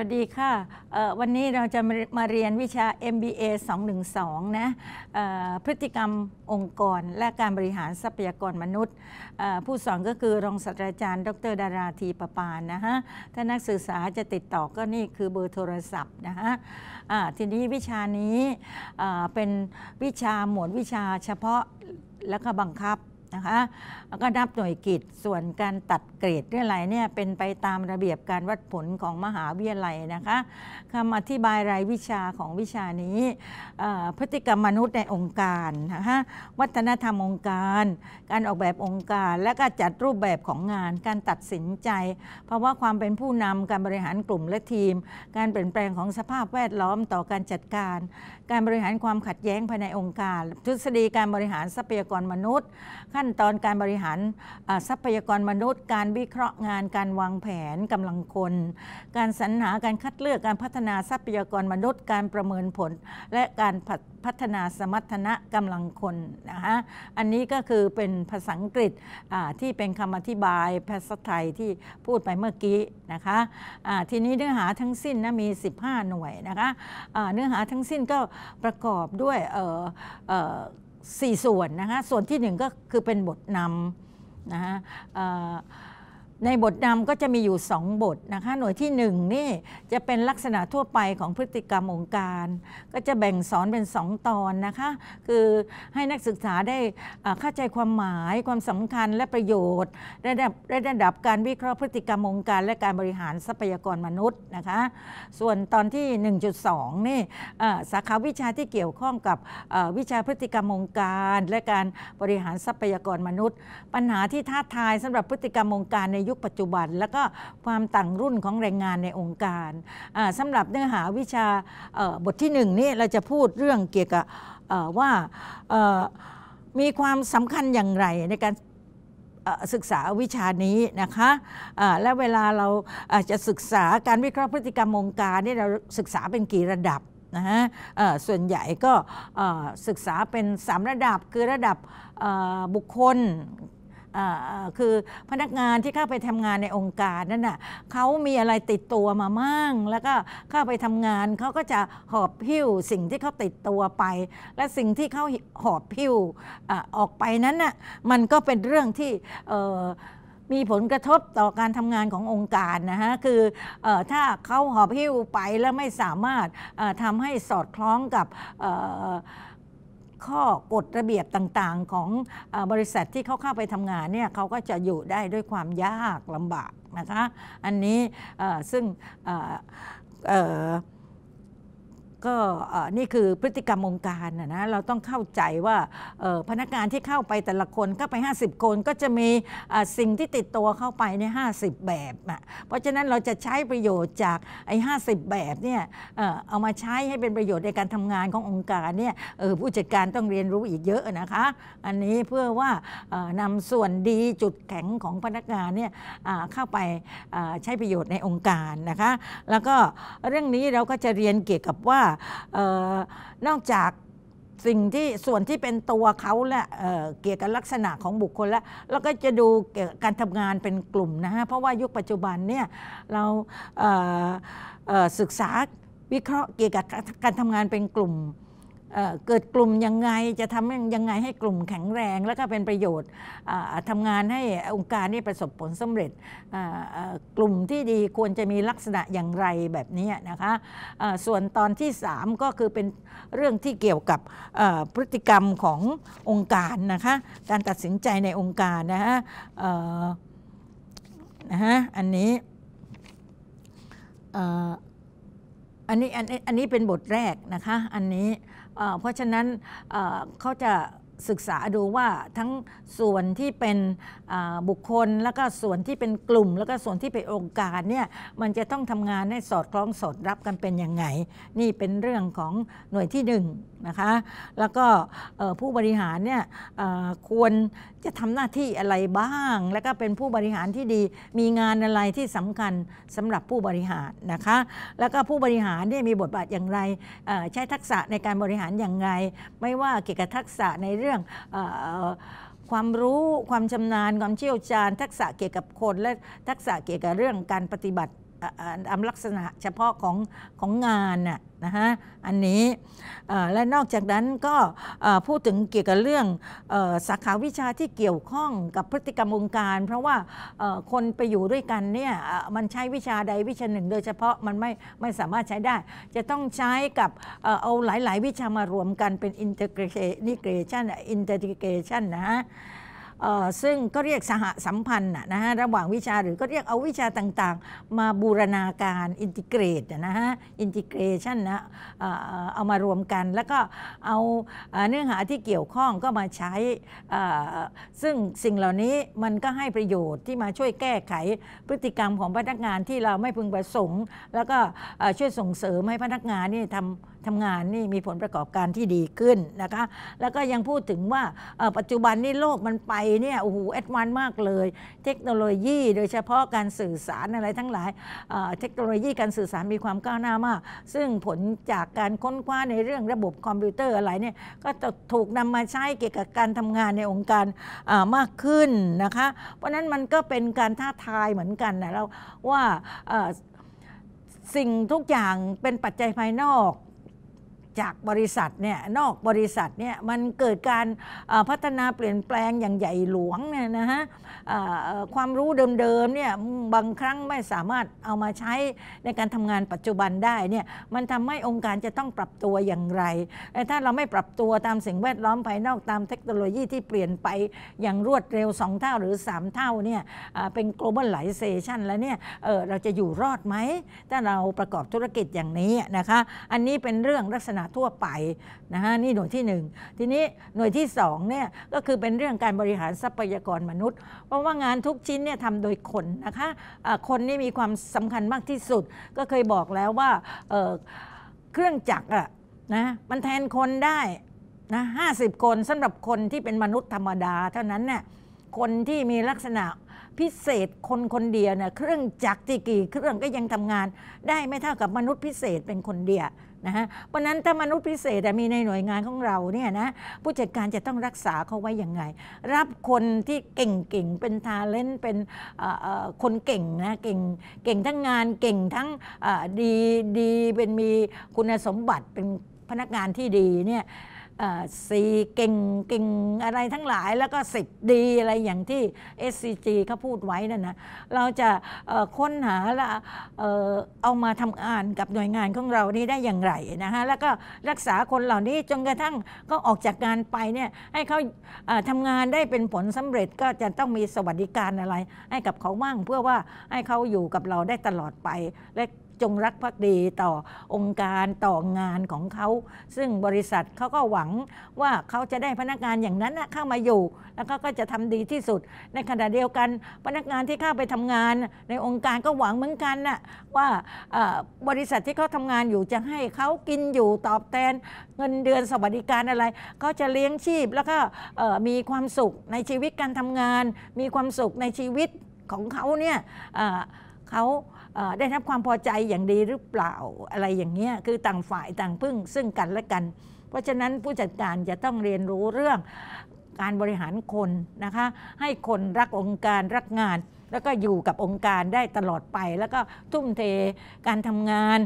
วัสดีค่ะวันนี้เราจะมาเรียนวิชา MBA 212นะพฤติกรรมองค์กรและการบริหารทรัพยากรมนุษย์ ผู้สอนก็คือ รองศาสตราจารย์ ดร ดาราทีประปานนะฮะถ้านักศึกษาจะติดต่อก็นี่คือเบอร์โทรศัพท์นะฮะทีนี้วิชานี้เป็นวิชาหมวดวิชาเฉพาะและก็บังคับนะคะแล้วก็นับหน่วยกิจส่วนการตัดเกรดเรื่องไรเนี่ยเป็นไปตามระเบียบการวัดผลของมหาวิทยาลัยนะคะคำอธิบายรายวิชาของวิชานี้ พฤติกรรมมนุษย์ในองค์การนะคะวัฒนธรรมองค์การ การออกแบบองค์การและการจัดรูปแบบของงาน การตัดสินใจ เพราะว่าความเป็นผู้นำการบริหารกลุ่มและทีม การเปลี่ยนแปลงของสภาพแวดล้อมต่อการจัดการการบริหารความขัดแย้งภายในองค์การ ทฤษฎีการบริหารทรัพยากรมนุษย์ ขั้นตอนการบริหารทรัพยากรมนุษย์ การวิเคราะห์งาน การวางแผนกำลังคน การสรรหา การคัดเลือก การพัฒนาทรัพยากรมนุษย์ การประเมินผล และการพัฒนาสมรรถนะกำลังคนนะคะอันนี้ก็คือเป็นภาษาอังกฤษที่เป็นคำอธิบายภาษาไทยที่พูดไปเมื่อกี้นะคะะทีนี้เนื้อหาทั้งสิ้นนะมี 15 หน่วยนะคะะเนื้อหาทั้งสิ้นก็ประกอบด้วยสี่ส่วนนะคะ ส่วนที่หนึ่งก็คือเป็นบทนำนะคะในบทนำก็จะมีอยู่ 2 บทนะคะ หน่วยที่1นนี่จะเป็นลักษณะทั่วไปของพฤติกรรมองค์การ ก็จะแบ่งสอนเป็น 2 ตอนนะคะ คือให้นักศึกษาได้เข้าใจความหมาย ความสำคัญและประโยชน์ระดับระดับการวิเคราะห์พฤติกรรมองค์การ และการบริหารทรัพยากรมนุษย์นะคะ ส่วนตอนที่ 1.2นี่สาขาวิชาที่เกี่ยวข้องกับวิชาพฤติกรรมองค์การ และการบริหารทรัพยากรมนุษย์ ปัญหาที่ท้าทายสำหรับพฤติกรรมองค์การในยุคปัจจุบันแล้วก็ความต่างรุ่นของแรงงานในองค์การสำหรับเนื้อหาวิชาบทที่หนึ่งนี่เราจะพูดเรื่องเกี่ยวกับว่ามีความสำคัญอย่างไรในการศึกษาวิชานี้นะคะะและเวลาเราจะศึกษาการวิเคราะห์พฤติกรรมองค์การนี่เราศึกษาเป็นกี่ระดับนะฮะส่วนใหญ่ก็ศึกษาเป็น3ระดับคือระดับบุคคลคือพนักงานที่เข้าไปทำงานในองค์การนั่นน่ะเขามีอะไรติดตัวมามั่งแล้วก็เข้าไปทำงานเขาก็จะหอบพิ้วสิ่งที่เขาติดตัวไป และสิ่งที่เขาหอบพิ้วออกไปนั้นน่ะมันก็เป็นเรื่องที่มีผลกระทบต่อการทำงานขององค์การนะฮะคืออถ้าเขาหอบหิ้วไปแล้วไม่สามารถทำให้สอดคล้องกับข้อกฎระเบียบต่างๆของบริษัทที่เขาเข้าไปทำงานเนี่ยเขาก็จะอยู่ได้ด้วยความยากลำบากนะคะอันนี้ซึ่งก็นี่คือพฤติกรรมองค์การนะเราต้องเข้าใจว่าพนักงานที่เข้าไปแต่ละคนเข้าไป 50 คนก็จะมีสิ่งที่ติดตัวเข้าไปใน 50 แบบ เพราะฉะนั้นเราจะใช้ประโยชน์จากไอ้50แบบเนี่ยเอามาใช้ให้เป็นประโยชน์ในการทำงานขององค์การเนี่ยผู้จัดการต้องเรียนรู้อีกเยอะนะคะอันนี้เพื่อว่านำส่วนดีจุดแข็งของพนักงานเนี่ยเข้าไปใช้ประโยชน์ในองค์การนะคะแล้วก็เรื่องนี้เราก็จะเรียนเกี่ยวกับว่าอนอกจากสิ่งที่ส่วนที่เป็นตัวเขาและเเกี่ยวกับลักษณะของบุคคลแล้วเราก็จะดูเกี่ยวกับการทำงานเป็นกลุ่มนะฮะเพราะว่ายุคปัจจุบันเนี่ยเราเศึกษาวิเคราะห์เกี่ยวกับการทำงานเป็นกลุ่มเกิดกลุ่มยังไง จะทำยังไงให้กลุ่มแข็งแรง แล้วก็เป็นประโยชน์ทำงานให้องค์การนี่ประสบผลสำเร็จ กลุ่มที่ดีควรจะมีลักษณะอย่างไรแบบนี้นะคะส่วนตอนที่ 3 ก็คือเป็นเรื่องที่เกี่ยวกับพฤติกรรมขององค์การนะคะการตัดสินใจในองค์การนะฮะนะฮะอันนี้อันนี้อันนี้เป็นบทแรกนะคะอันนี้เพราะฉะนั้นเขาจะศึกษาดูว่าทั้งส่วนที่เป็นบุคคลแล้วก็ส่วนที่เป็นกลุ่มแล้วก็ส่วนที่เป็นองค์การเนี่ยมันจะต้องทำงานให้สอดคล้องสอดรับกันเป็นยังไง นี่เป็นเรื่องของหน่วยที่หนึ่งนะคะ แล้วก็ผู้บริหารเนี่ยควรจะทำหน้าที่อะไรบ้าง แล้วก็เป็นผู้บริหารที่ดี มีงานอะไรที่สำคัญสำหรับผู้บริหารนะคะ แล้วก็ผู้บริหารเนี่ยมีบทบาทอย่างไรใช้ทักษะในการบริหารอย่างไร ไม่ว่าเกี่ยวกับทักษะในเรื่องความรู้ความชำนาญความเชี่ยวชาญทักษะเกี่ยวกับคน และทักษะเกี่ยวกับเรื่องการปฏิบัติอานลักษณะเฉพาะของของงานน่ะนะฮะอันนี้และนอกจากนั้นก็พูดถึงเกี่ยวกับเรื่องสาขาวิชาที่เกี่ยวข้องกับพฤติกรรมองค์การ เพราะว่าคนไปอยู่ด้วยกันเนี่ยมันใช้วิชาใดวิชาหนึ่งโดยเฉพาะ มันไม่ไม่สามารถใช้ได้ จะต้องใช้กับเอาหลายๆวิชามารวมกันเป็น integration integration integration นะฮะซึ่งก็เรียกสหสัมพันธ์นะฮะระหว่างวิชาหรือก็เรียกเอาวิชาต่างๆ มาบูรณาการอินทิเกรตนะฮะอินทิเกรชันนะเอามารวมกัน แล้วก็เอาเนื้อหาที่เกี่ยวข้องก็มาใช้ ซึ่งสิ่งเหล่านี้มันก็ให้ประโยชน์ที่มาช่วยแก้ไขพฤติกรรมของพนักงานที่เราไม่พึงประสงค์ แล้วก็ช่วยส่งเสริมให้พนักงานนี่ทำทำงานนี่มีผลประกอบการที่ดีขึ้นนะคะ แล้วก็ยังพูดถึงว่าปัจจุบันนี่โลกมันไปเนี่ยโอ้โหแอดวานมากเลย เทคโนโลยีโดยเฉพาะการสื่อสารอะไรทั้งหลาย เทคโนโลยีการสื่อสารมีความก้าวหน้ามาก ซึ่งผลจากการค้นคว้าในเรื่องระบบคอมพิวเตอร์อะไรเนี่ยก็ถูกนำมาใช้เกี่ยวกับการทำงานในองค์การมากขึ้นนะคะ เพราะนั้นมันก็เป็นการท้าทายเหมือนกันนะเราว่าสิ่งทุกอย่างเป็นปัจจัยภายนอกจากบริษัทเนี่ยนอกบริษัทเนี่ยมันเกิดการพัฒนาเปลี่ยนแปลงอย่างใหญ่หลวงเนี่ยนะฮะความรู้เดิมๆเนี่ยบางครั้งไม่สามารถเอามาใช้ในการทำงานปัจจุบันได้เนี่ยมันทำให้องค์การจะต้องปรับตัวอย่างไร ถ้าเราไม่ปรับตัวตามสิ่งแวดล้อมภายนอกตามเทคโนโลยีที่เปลี่ยนไปอย่างรวดเร็ว 2 เท่าหรือ 3 เท่าเนี่ยเป็น globalization แล้วเนี่ยเเราจะอยู่รอดไหมถ้าเราประกอบธุรกิจอย่างนี้นะคะอันนี้เป็นเรื่องลักษณะทั่วไปนะฮะนี่หน่วยที่1ทีนี้หน่วยที่2เนี่ยก็คือเป็นเรื่องการบริหารทรัพยากรมนุษย์เพราะว่างานทุกชิ้นเนี่ยทำโดยคนนะคะะคนนี่มีความสำคัญมากที่สุดก็เคยบอกแล้วว่าเเครื่องจักรอะนะมันแทนคนได้นะห้าสิบคนสำหรับคนที่เป็นมนุษย์ธรรมดาเท่านั้นเนี่ยคนที่มีลักษณะพิเศษคนคนเดียวเนี่ยเครื่องจักรที่กี่ เครื่องก็ยังทำงานได้ไม่เท่ากับมนุษย์พิเศษเป็นคนเดียวนะฮะเพราะนั้นถ้ามนุษย์พิเศษมีในหน่วยงานของเราเนี่ยนะผู้จัดการจะต้องรักษาเขาไว้อย่างไง รับคนที่เก่งๆ เป็นทาเลนเป็นคนเก่งนะเก่งเก่งทั้งงานเก่งทั้งดีดีเป็นมีคุณสมบัติเป็นพนักงานที่ดีเนี่ยสี่เก่งเก่งอะไรทั้งหลายแล้วก็สิบดีอะไรอย่างที่ SCG เขาพูดไว้นั่นนะเราจะค้นหาและเอามาทำงานกับหน่วยงานของเรานี้ได้อย่างไรนะคะแล้วก็รักษาคนเหล่านี้จนกระทั่งก็ออกจากงานไปเนี่ยให้เขาทำงานได้เป็นผลสำเร็จก็จะต้องมีสวัสดิการอะไรให้กับเขาบ้างเพื่อว่าให้เขาอยู่กับเราได้ตลอดไปและจงรักภักดีต่อองค์การต่องานของเขาซึ่งบริษัทเขาก็หวังว่าเขาจะได้พนักงานอย่างนั้นเข้ามาอยู่แล้วก็ก็จะทำดีที่สุด ในขณะเดียวกันพนักงานที่เข้าไปทำงานในองค์การก็หวังเหมือนกันว่าบริษัทที่เขาทางานอยู่จะให้เขากินอยู่ตอบแทนเงินเดือน สวัสดิการอะไร ก็จะเลี้ยงชีพแล้วก็มีความสุขในชีวิตการทำงาน มีความสุขในชีวิตของเขาเนี่ยเขาได้รับความพอใจอย่างดีหรือเปล่าอะไรอย่างเงี้ย คือต่างฝ่ายต่างพึ่งซึ่งกันและกัน เพราะฉะนั้นผู้จัดการจะต้องเรียนรู้เรื่องการบริหารคนนะคะ ให้คนรักองค์การรักงาน แล้วก็อยู่กับองค์การได้ตลอดไป แล้วก็ทุ่มเทการทำงาน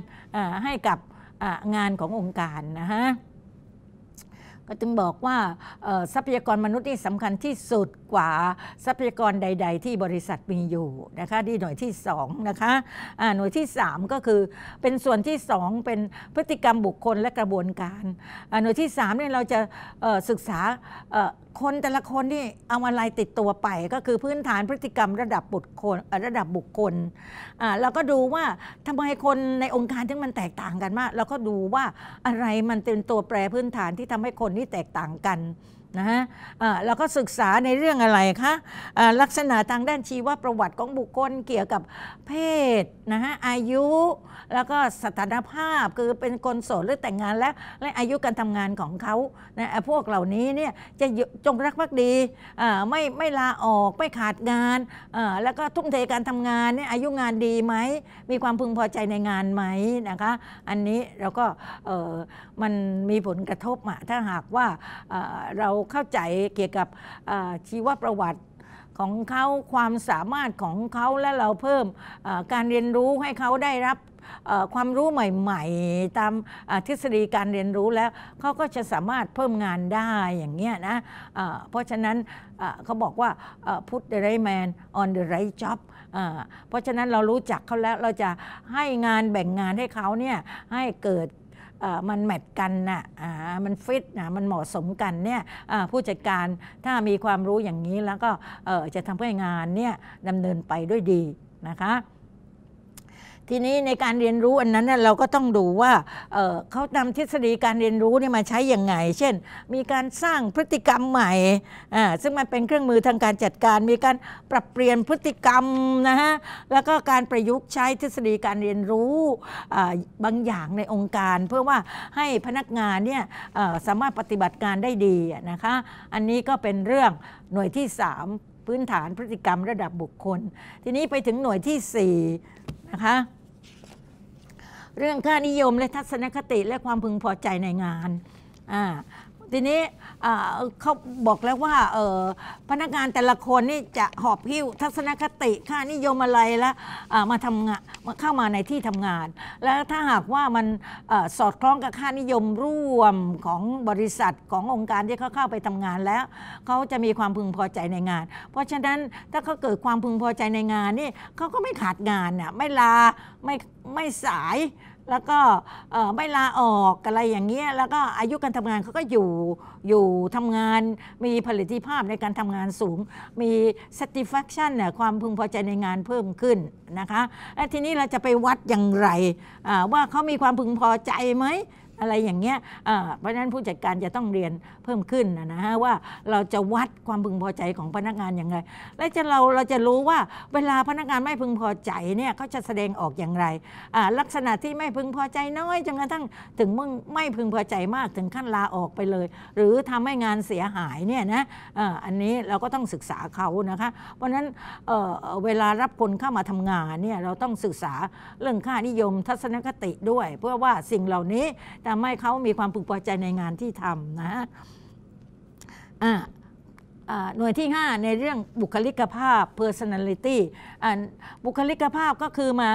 ให้กับงานขององค์การนะฮะก็จึงบอกว่าทรัพยากรมนุษย์นี่สำคัญที่สุดกว่าทรัพยากรใด ๆ ที่บริษัทมีอยู่นะคะที่หน่วยที่2นะคะะหน่วยที่ 3 ก็คือเป็นส่วนที่ 2 เป็นพฤติกรรมบุคคลและกระบวนการหน่วยที่3เนี่ยเราจะศึกษาคนแต่ละคนนี่เอาอะไรติดตัวไป ก็คือพื้นฐานพฤติกรรมระดับบุคคลระดับบุคคลเราก็ดูว่าทำไมคนในองค์การถึงมันแตกต่างกันมาก เราก็ดูว่าอะไรมันเป็นตัวแปรพื้นฐานที่ทำให้คนที่แตกต่างกันนะฮะเราก็ศึกษาในเรื่องอะไรคะะลักษณะทางด้านชีวประวัติของบุคคลเกี่ยวกับเพศนะฮะอายุแล้วก็สถานภาพคือเป็นคนโสดหรือแต่งงานแล้วและอายุการทำงานของเขานะพวกเหล่านี้เนี่ยจะจงรักภักดีไม่ไม่ลาออกไม่ขาดงานแล้วก็ทุ่มเทการทำงานเนี่ยอายุงานดีไหม มีความพึงพอใจในงานไหมนะคะอันนี้เราก็มันมีผลกระทบอะถ้าหากว่าเราเข้าใจเกี่ยวกับชีวประวัติของเขาความสามารถของเขาและเราเพิ่มการเรียนรู้ให้เขาได้รับความรู้ใหม่ ๆ ตามทฤษฎีการเรียนรู้แล้วเขาก็จะสามารถเพิ่มงานได้อย่างเงี้ยนะะเพราะฉะนั้นเขาบอกว่า put the right man on the right job เพราะฉะนั้นเรารู้จักเขาแล้วเราจะให้งานแบ่งงานให้เขาเนี่ยให้เกิดมันแมทกันนะ่ะมันฟิตนะมันเหมาะสมกันเนี่ยผู้จัดการถ้ามีความรู้อย่างนี้แล้วก็จะทำให้งานเนี่ยดำเนินไปด้วยดีนะคะทีนี้ในการเรียนรู้อันนั้นเราก็ต้องดูว่าเเขานำทฤษฎีการเรียนรู้นี่มาใช้อย่างไง เช่น มีการสร้างพฤติกรรมใหม่ ซึ่งมันเป็นเครื่องมือทางการจัดการ มีการปรับเปลี่ยนพฤติกรรมนะฮะแล้วก็การประยุกต์ใช้ทฤษฎีการเรียนรู้บางอย่างในองค์การ เพื่อว่าให้พนักงานเนี่ยสามารถปฏิบัติการได้ดีนะคะอันนี้ก็เป็นเรื่องหน่วยที่3พื้นฐานพฤติกรรมระดับบุคคล ทีนี้ไปถึงหน่วยที่4นะคะ เรื่องค่านิยมและทัศนคติและความพึงพอใจในงาน อ่าทีนี้เขาบอกแล้วว่าพนักงานแต่ละคนนี่จะหอบพิ้วทัศนคติค่านิยมอะไรแล้วมาทำงานมาเข้ามาในที่ทำงาน แล้วถ้าหากว่ามันสอดคล้องกับค่านิยมร่วมของบริษัทขององค์การที่เขาเข้าไปทำงานแล้วเขาจะมีความพึงพอใจในงาน เพราะฉะนั้นถ้าเขาเกิดความพึงพอใจในงานนี่เขาก็ไม่ขาดงานน่ไม่ลาไม่ไม่สายแล้วก็ไม่ลาออกอะไรอย่างเงี้ยแล้วก็อายุการทำงานเขาก็อยู่อยู่ทำงาน มีผลิตภาพในการทำงานสูง มี satisfaction เนี่ยความพึงพอใจในงานเพิ่มขึ้นนะคะ และทีนี้เราจะไปวัดอย่างไร ว่าเขามีความพึงพอใจไหมอะไรอย่างเงี้ยเพราะฉะนั้นผู้จัดการจะต้องเรียนเพิ่มขึ้นนะฮะว่าเราจะวัดความพึงพอใจของพนักงานอย่างไร และจะเราเราจะรู้ว่าเวลาพนักงานไม่พึงพอใจเนี่ยเขาจะแสดงออกอย่างไรลักษณะที่ไม่พึงพอใจน้อย จนกระทั่งถึงมึงไม่พึงพอใจมากถึงขั้นลาออกไปเลย หรือทำให้งานเสียหายเนี่ยนะอันนี้เราก็ต้องศึกษาเขานะคะเพราะฉะนั้นเเวลารับคนเข้ามาทำงานเนี่ยเราต้องศึกษาเรื่องค่านิยมทัศนคติด้วย เพื่อว่าสิ่งเหล่านี้ทำให้เขามีความพึงพอใจในงานที่ทำนะอ่าหน่วยที่ 5 ในเรื่องบุคลิกภาพ personality บุคลิกภาพก็คือมา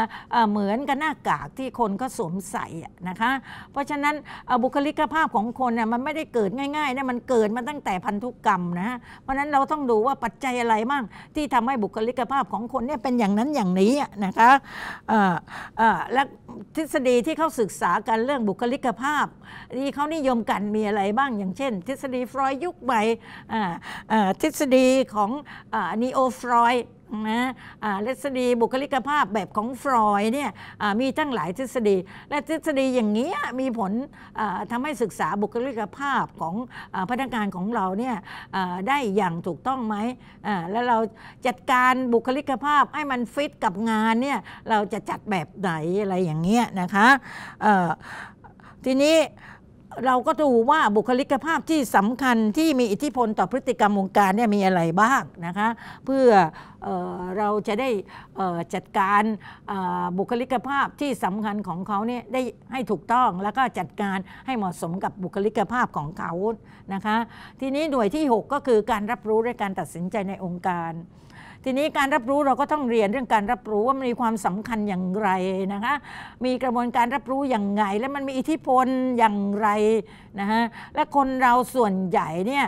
เหมือนกับหน้ากากที่คนก็สวมใส่นะคะ เพราะฉะนั้นบุคลิกภาพของคนน่ยมันไม่ได้เกิดง่ายๆนะมันเกิดมาตั้งแต่พันธุกรรมนะเพราะนั้นเราต้องดูว่าปัจจัยอะไรบ้าง ที่ทำให้บุคลิกภาพของคนเนี่ยเป็นอย่างนั้นอย่างนี้นะคะและทฤษฎีที่เขาศึกษากันเรื่องบุคลิกภาพ ที่เขานิยมกันมีอะไรบ้างอย่างเช่น ทฤษฎีฟรอยยุคใหม่ทฤษฎีของนีโอฟรอยนะทฤษฎีบุคลิกภาพแบบของฟรอยเนี่ยมีทั้งหลายทฤษฎีและทฤษฎีอย่างนี้มีผลทำให้ศึกษาบุคลิกภาพของพนักงานของเราเนี่ยได้อย่างถูกต้องไหม แล้วเราจัดการบุคลิกภาพให้มันฟิตกับงานเนี่ยเราจะจัดแบบไหน อะไรอย่างเงี้ยนะคะทีนี้เราก็ดูว่าบุคลิกภาพที่สำคัญที่มีอิทธิพลต่อพฤติกรรมวงการเนี่ยมีอะไรบ้างนะคะเพื่อเออเราจะได้จัดการบุคลิกภาพที่สำคัญของเขาเนี่ยได้ให้ถูกต้องแล้วก็จัดการให้เหมาะสมกับบุคลิกภาพของเขานะคะทีนี้หน่วยที่ 6 ก็คือการรับรู้และการตัดสินใจในองค์การทีนี้การรับรู้เราก็ต้องเรียนเรื่องการรับรู้ว่ามันมีความสำคัญอย่างไรนะคะ มีกระบวนการรับรู้อย่างไงและมันมีอิทธิพลอย่างไรนะฮะและคนเราส่วนใหญ่เนี่ย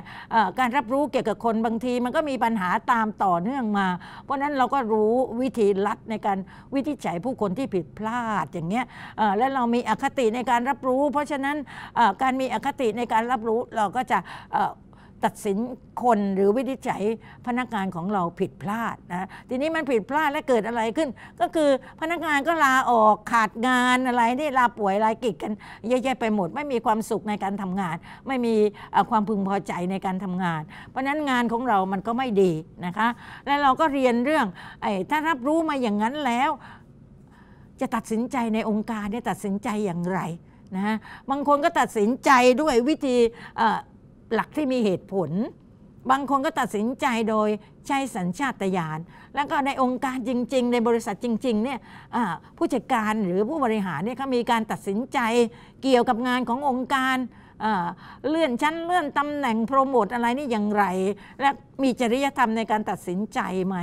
การรับรู้เกี่ยวกับคนบางทีมันก็มีปัญหาตามต่อเนื่องมา เพราะนั้นเราก็รู้วิธีลัดในการวิธีจัยผู้คนที่ผิดพลาดอย่างเงี้ยและเรามีอคติในการรับรู้ เพราะฉะนั้นการมีอคติในการรับรู้เราก็จะตัดสินคนหรือวินิจฉัยพนักงานของเราผิดพลาดนะทีนี้มันผิดพลาดและเกิดอะไรขึ้น ก็คือพนักงานก็ลาออกขาดงานอะไรนี่ลาป่วยลากิจกัน เยอะแยะไปหมด ไม่มีความสุขในการทำงาน ไม่มีความพึงพอใจในการทำงาน เพราะฉะนั้นงานของเรามันก็ไม่ดีนะคะ และเราก็เรียนเรื่องไอ้ถ้ารับรู้มาอย่างนั้นแล้ว จะตัดสินใจในองค์การเนี่ยตัดสินใจอย่างไรนะบางคนก็ตัดสินใจด้วยวิธีหลักที่มีเหตุผล บางคนก็ตัดสินใจโดยใช้สัญชาตญาณแล้วก็ในองค์การจริงๆ ในบริษัทจริงๆเนี่ยผู้จัดการหรือผู้บริหารเนี่ยเขามีการตัดสินใจเกี่ยวกับงานขององค์การเลื่อนชั้นเลื่อนตำแหน่งโปรโมท อะไรนี่อย่างไร และมีจริยธรรมในการตัดสินใจไหม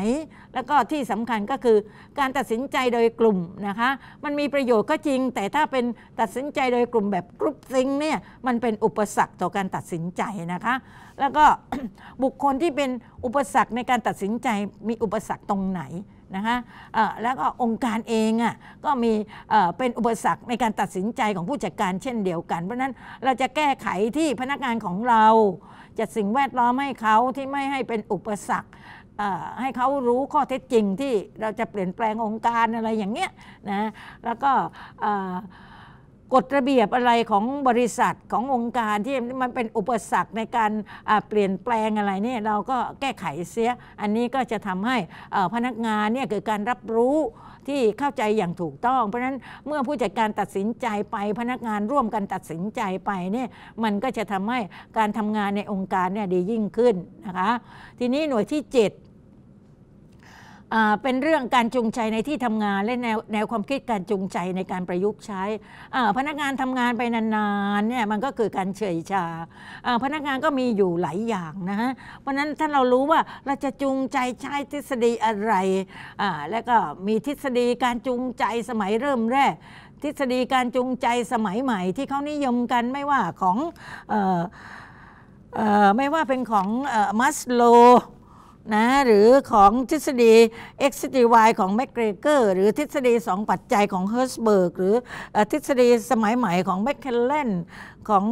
แล้วก็ที่สำคัญก็คือการตัดสินใจโดยกลุ่มนะคะมันมีประโยชน์ก็จริงแต่ถ้าเป็นตัดสินใจโดยกลุ่มแบบกรุ๊ปซิงเนี่ยมันเป็นอุปสรรคต่อการตัดสินใจนะคะ แล้วก็บุคคลที่เป็นอุปสรรคในการตัดสินใจมีอุปสรรคตรงไหนนะคะแล้วก็องค์การเองอ่ะก็มีเป็นอุปสรรคในการตัดสินใจของผู้จัดการเช่นเดียวกัน เพราะนั้นเราจะแก้ไขที่พนักงานของเราจะสิ่งแวดล้อมให้เขาที่ไม่ให้เป็นอุปสรรคให้เขารู้ข้อเท็จจริงที่เราจะเปลี่ยนแปลงองค์การอะไรอย่างเงี้ยนะแล้วก็กฎระเบียบอะไรของบริษัทขององค์การที่มันเป็นอุปสรรคในการเปลี่ยนแปลงอะไรนี่เราก็แก้ไขเสียอันนี้ก็จะทำให้พนักงานเนี่ยเกิดการรับรู้ที่เข้าใจอย่างถูกต้อง เพราะฉะนั้นเมื่อผู้จัดการตัดสินใจไปพนักงานร่วมกันตัดสินใจไปเนี่ยมันก็จะทำให้การทำงานในองค์การเนี่ยดียิ่งขึ้นนะคะ ทีนี้หน่วยที่7เป็นเรื่องการจูงใจในที่ทำงานและแนวแนวความคิดการจูงใจในการประยุกต์ใช้พนักงานทำงานไปนานๆเนี่ยมันก็คือการเฉยชา พนักงานก็มีอยู่หลายอย่างนะฮะเพราะนั้นถ้าเรารู้ว่าเราจะจูงใจใช้ทฤษฎีอะไรแล้วก็มีทฤษฎีการจูงใจสมัยเริ่มแรกทฤษฎีการจูงใจสมัยใหม่ที่เขานิยมกันไม่ว่าของออไม่ว่าเป็นของมัสโลนะหรือของทฤษฎี x ทฤษฎี y ของแมกเกรเกอร์หรือทฤษฎี 2 ปัจจัยของเฮอร์สเบิร์กหรือทฤษฎีสมัยใหม่ของแมคเคลเลนของ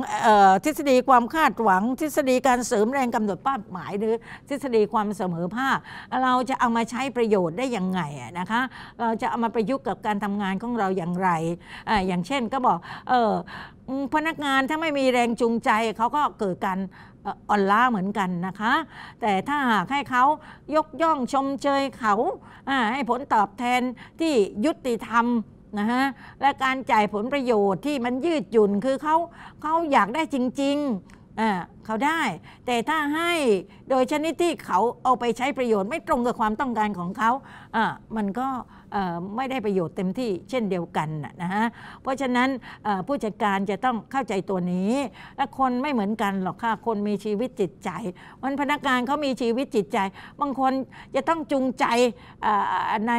ทฤษฎีความคาดหวัง ทฤษฎีการเสริมแรงกำหนดป้าหมายหรือทฤษฎีความเสมอภาค เราจะเอามาใช้ประโยชน์ได้อย่างไงนะคะเราจะเอามาประยุกต์กับการทำงานของเราอย่างไรออย่างเช่นก็บอกพนักงานถ้าไม่มีแรงจูงใจเขาก็เกิดการอ่อนล้าเหมือนกันนะคะ แต่ถ้าหากให้เขายกย่องชมเชยเขา ให้ผลตอบแทนที่ยุติธรรมนะฮะและการจ่ายผลประโยชน์ที่มันยืดหยุ่นคือเขาเขาอยากได้จริงๆอ่าเขาได้ แต่ถ้าให้โดยชนิดที่เขาเอาไปใช้ประโยชน์ ไม่ตรงกับความต้องการของเขาอ่ามันก็ไม่ได้ประโยชน์เต็มที่เช่นเดียวกันนะฮะ เพราะฉะนั้นผู้จัดการจะต้องเข้าใจตัวนี้และคนไม่เหมือนกันหรอกค่ะคนมีชีวิตจิตใจวันพนักงานเขามีชีวิตจิตใจ บางคนจะต้องจูงใจใน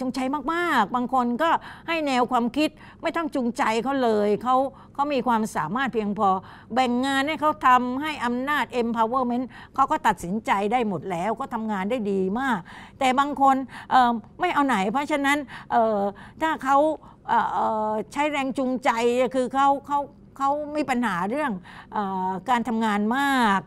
จูงใจมากๆ บางคนก็ให้แนวความคิด ไม่ต้องจูงใจเขาเลยเขาเขามีความสามารถเพียงพอแบ่งงานให้เขาทำให้อำนาจ empowerment เขาก็ตัดสินใจได้หมดแล้ว ก็ทำงานได้ดีมาก แต่บางคนไม่เอาไหน เพราะฉะนั้นถ้าเขาใช้แรงจูงใจ คือเขาเขาเขามีปัญหาเรื่องอการทำงานมาก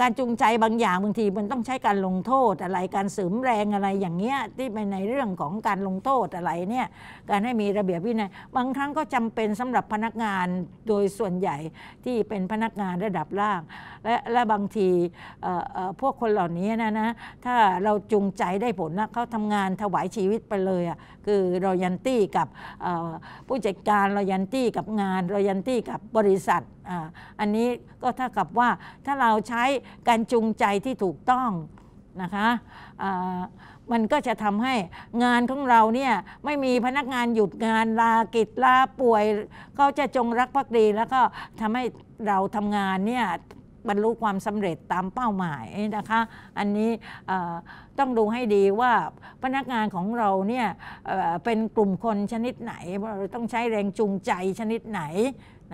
การจูงใจบางอย่างบางทีมันต้องใช้การลงโทษ อะไรการเสริมแรงอะไรอย่างเงี้ยที่ไปในเรื่องของการลงโทษอะไรเนี่ยการให้มีระเบียบวินัย บางครั้งก็จำเป็นสำหรับพนักงานโดยส่วนใหญ่ที่เป็นพนักงานระดับล่าง และและบางทีพวกคนเหล่านี้นะนะถ้าเราจูงใจได้ผลนะเขาทำงานถวายชีวิตไปเลยอ่ะคือรอยันตี้กับผู้จัดการรอยันตี้กับงานรอยันตี้กับบริษัทอันนี้ก็เท่ากับว่าถ้าเราใช้การจูงใจที่ถูกต้องนะคะมันก็จะทำให้งานของเราเนี่ยไม่มีพนักงานหยุดงานลากิจลาป่วยก็จะจงรักภักดี แล้วก็ทำให้เราทำงานเนี่ยบรรลุความสำเร็จตามเป้าหมาย นะคะ อันนี้ต้องดูให้ดีว่าพนักงานของเราเนี่ยเป็นกลุ่มคนชนิดไหน เราต้องใช้แรงจูงใจชนิดไหน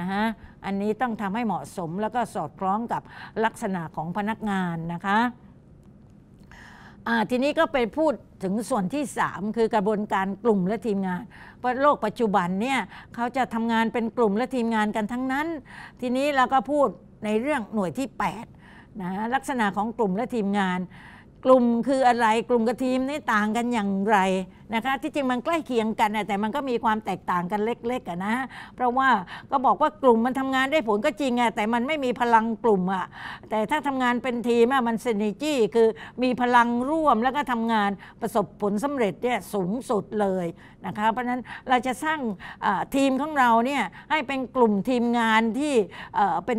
นะฮะอันนี้ต้องทำให้เหมาะสมแล้วก็สอดคล้องกับลักษณะของพนักงานนะคะทีนี้ก็ไปพูดถึงส่วนที่ 3 คือกระบวนการกลุ่มและทีมงาน เพราะโลกปัจจุบันเนี่ยเขาจะทำงานเป็นกลุ่มและทีมงานกันทั้งนั้น ทีนี้เราก็พูดในเรื่องหน่วยที่8นะลักษณะของกลุ่มและทีมงานกลุ่มคืออะไรกลุ่มกับทีมนี่ต่างกันอย่างไรนะคะที่จริงมันใกล้เคียงกันนะแต่มันก็มีความแตกต่างกันเล็กๆนะ เพราะว่าก็บอกว่ากลุ่มมันทำงานได้ผลก็จริงอะแต่มันไม่มีพลังกลุ่มอะแต่ถ้าทำงานเป็นทีมอะมันเซนิจี้คือมีพลังร่วมแล้วก็ทำงานประสบผลสำเร็จเนี่ยสูงสุดเลยนะคะเพราะะนั้นเราจะสร้างทีมของเราเนี่ยให้เป็นกลุ่มทีมงานที่เป็น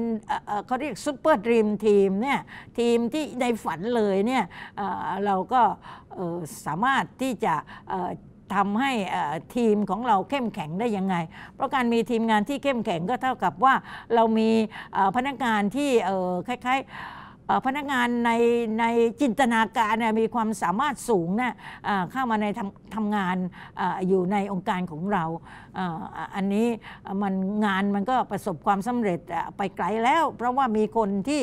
เขาเรียกซูเปอร์ดรีมทีมเนี่ยทีมที่ในฝันเลยเนี่ยเราก็สามารถที่จะทำให้ทีมของเราเข้มแข็งได้ยังไง เพราะการมีทีมงานที่เข้มแข็งก็เท่ากับว่าเรามีพนักงานที่คล้าย ๆพนักงานในในจินตนาการนมีความสามารถสูงนะเข้ามาในทำทำงานอยู่ในองค์การของเรา อันนี้มันงานมันก็ประสบความสำเร็จไปไกลแล้ว เพราะว่ามีคนที่